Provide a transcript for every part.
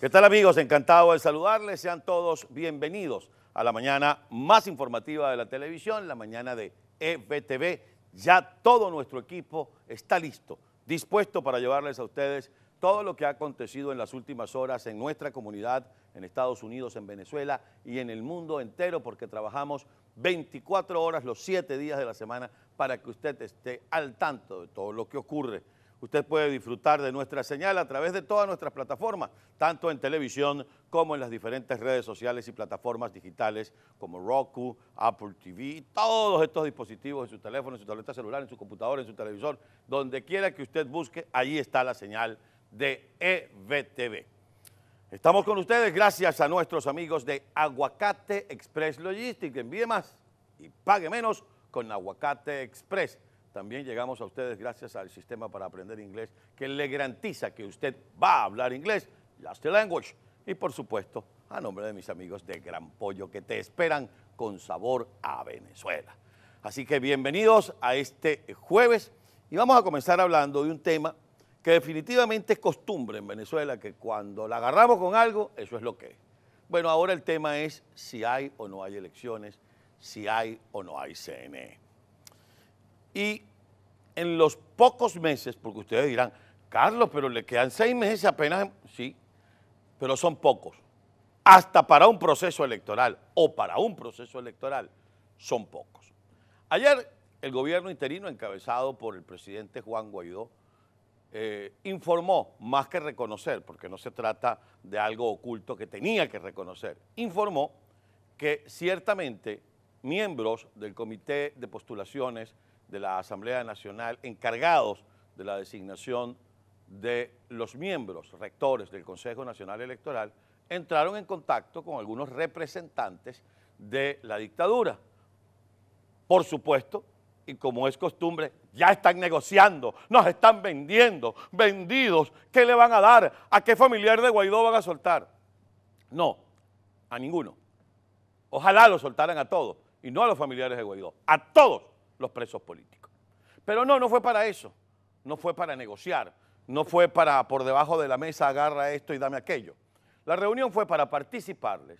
¿Qué tal amigos? Encantado de saludarles. Sean todos bienvenidos a la mañana más informativa de la televisión, la mañana de EBTV. Ya todo nuestro equipo está listo, dispuesto para llevarles a ustedes todo lo que ha acontecido en las últimas horas en nuestra comunidad, en Estados Unidos, en Venezuela y en el mundo entero, porque trabajamos 24 horas los 7 días de la semana para que usted esté al tanto de todo lo que ocurre Usted puede disfrutar de nuestra señal a través de todas nuestras plataformas, tanto en televisión como en las diferentes redes sociales y plataformas digitales como Roku, Apple TV, todos estos dispositivos en su teléfono, en su tableta celular, en su computadora, en su televisor, donde quiera que usted busque, ahí está la señal de EVTV. Estamos con ustedes gracias a nuestros amigos de Aguacate Express Logistics. Envíe más y pague menos con Aguacate Express también llegamos a ustedes gracias al sistema para aprender inglés que le garantiza que usted va a hablar inglés, Last language. Y por supuesto, a nombre de mis amigos de Gran Pollo que te esperan con sabor a Venezuela. Así que bienvenidos a este jueves y vamos a comenzar hablando de un tema que definitivamente es costumbre en Venezuela, que cuando la agarramos con algo, eso es lo que es. Bueno, ahora el tema es si hay o no hay elecciones, si hay o no hay CNE. Y en los pocos meses, porque ustedes dirán, Carlos, pero le quedan seis meses apenas, sí, pero son pocos. Hasta para un proceso electoral o para un proceso electoral son pocos. Ayer el gobierno interino, encabezado por el presidente Juan Guaidó, eh, informó, más que reconocer, porque no se trata de algo oculto que tenía que reconocer, informó que ciertamente miembros del Comité de Postulaciones de la Asamblea Nacional encargados de la designación de los miembros rectores del Consejo Nacional Electoral entraron en contacto con algunos representantes de la dictadura. Por supuesto, y como es costumbre, ya están negociando, nos están vendiendo, vendidos, ¿qué le van a dar? ¿A qué familiar de Guaidó van a soltar? No, a ninguno. Ojalá lo soltaran a todos, y no a los familiares de Guaidó, a todos los presos políticos. Pero no, no fue para eso, no fue para negociar, no fue para por debajo de la mesa agarra esto y dame aquello. La reunión fue para participarles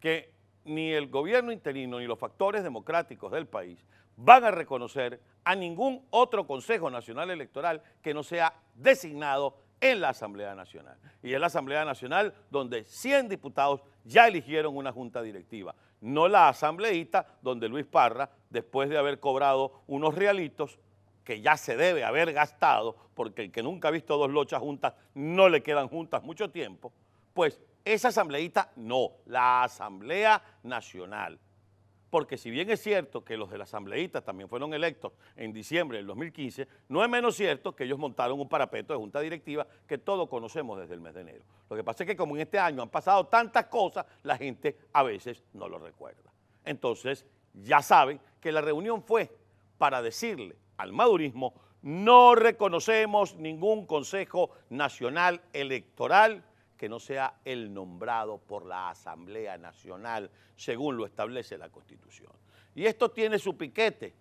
que ni el gobierno interino ni los factores democráticos del país van a reconocer a ningún otro Consejo Nacional Electoral que no sea designado en la Asamblea Nacional. Y es la Asamblea Nacional donde 100 diputados ya eligieron una junta directiva, no la asambleíta donde Luis Parra, después de haber cobrado unos realitos, que ya se debe haber gastado, porque el que nunca ha visto dos lochas juntas no le quedan juntas mucho tiempo, pues esa asambleíta no, la Asamblea Nacional porque si bien es cierto que los de la asambleísta también fueron electos en diciembre del 2015, no es menos cierto que ellos montaron un parapeto de junta directiva que todos conocemos desde el mes de enero. Lo que pasa es que como en este año han pasado tantas cosas, la gente a veces no lo recuerda. Entonces, ya saben que la reunión fue para decirle al madurismo, no reconocemos ningún Consejo Nacional Electoral que no sea el nombrado por la Asamblea Nacional, según lo establece la Constitución. Y esto tiene su piquete,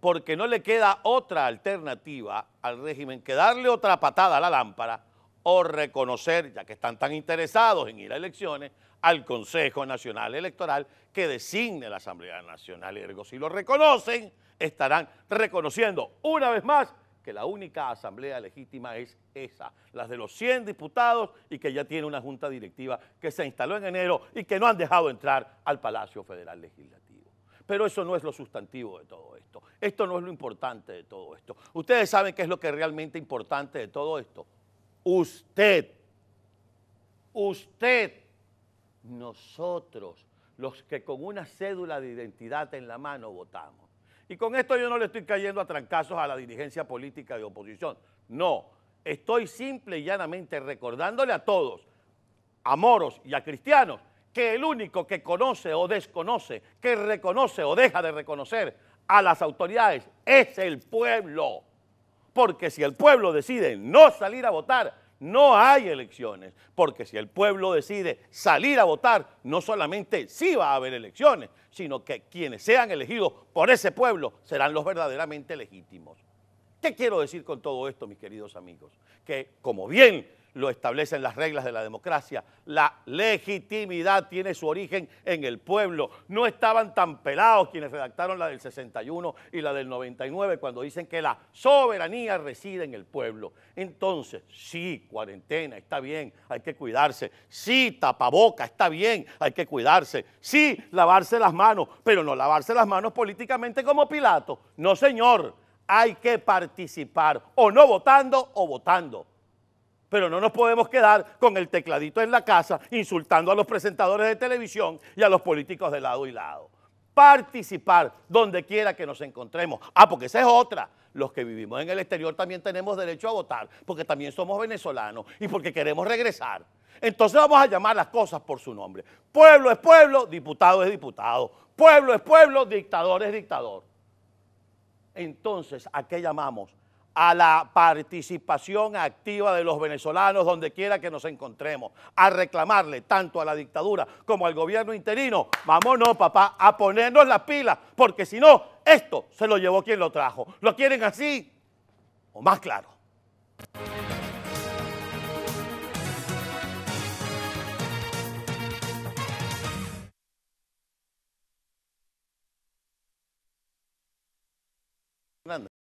porque no le queda otra alternativa al régimen que darle otra patada a la lámpara o reconocer, ya que están tan interesados en ir a elecciones, al Consejo Nacional Electoral que designe la Asamblea Nacional. Ergo, si lo reconocen, estarán reconociendo una vez más que la única asamblea legítima es esa, la de los 100 diputados y que ya tiene una junta directiva que se instaló en enero y que no han dejado entrar al Palacio Federal Legislativo. Pero eso no es lo sustantivo de todo esto. Esto no es lo importante de todo esto. Ustedes saben qué es lo que es realmente importante de todo esto. Usted, usted, nosotros, los que con una cédula de identidad en la mano votamos y con esto yo no le estoy cayendo a trancazos a la dirigencia política de oposición. No, estoy simple y llanamente recordándole a todos, a moros y a cristianos, que el único que conoce o desconoce, que reconoce o deja de reconocer a las autoridades es el pueblo. Porque si el pueblo decide no salir a votar, no hay elecciones, porque si el pueblo decide salir a votar, no solamente sí va a haber elecciones, sino que quienes sean elegidos por ese pueblo serán los verdaderamente legítimos. ¿Qué quiero decir con todo esto, mis queridos amigos? Que como bien lo establecen las reglas de la democracia. La legitimidad tiene su origen en el pueblo. No estaban tan pelados quienes redactaron la del 61 y la del 99 cuando dicen que la soberanía reside en el pueblo. Entonces, sí, cuarentena, está bien, hay que cuidarse. Sí, tapaboca, está bien, hay que cuidarse. Sí, lavarse las manos, pero no lavarse las manos políticamente como Pilato. No, señor, hay que participar o no votando o votando. Pero no nos podemos quedar con el tecladito en la casa insultando a los presentadores de televisión y a los políticos de lado y lado. Participar donde quiera que nos encontremos. Ah, porque esa es otra. Los que vivimos en el exterior también tenemos derecho a votar, porque también somos venezolanos y porque queremos regresar. Entonces vamos a llamar las cosas por su nombre. Pueblo es pueblo, diputado es diputado. Pueblo es pueblo, dictador es dictador. Entonces, ¿a qué llamamos a la participación activa de los venezolanos donde quiera que nos encontremos, a reclamarle tanto a la dictadura como al gobierno interino, vámonos papá, a ponernos las pilas, porque si no, esto se lo llevó quien lo trajo. ¿Lo quieren así o más claro?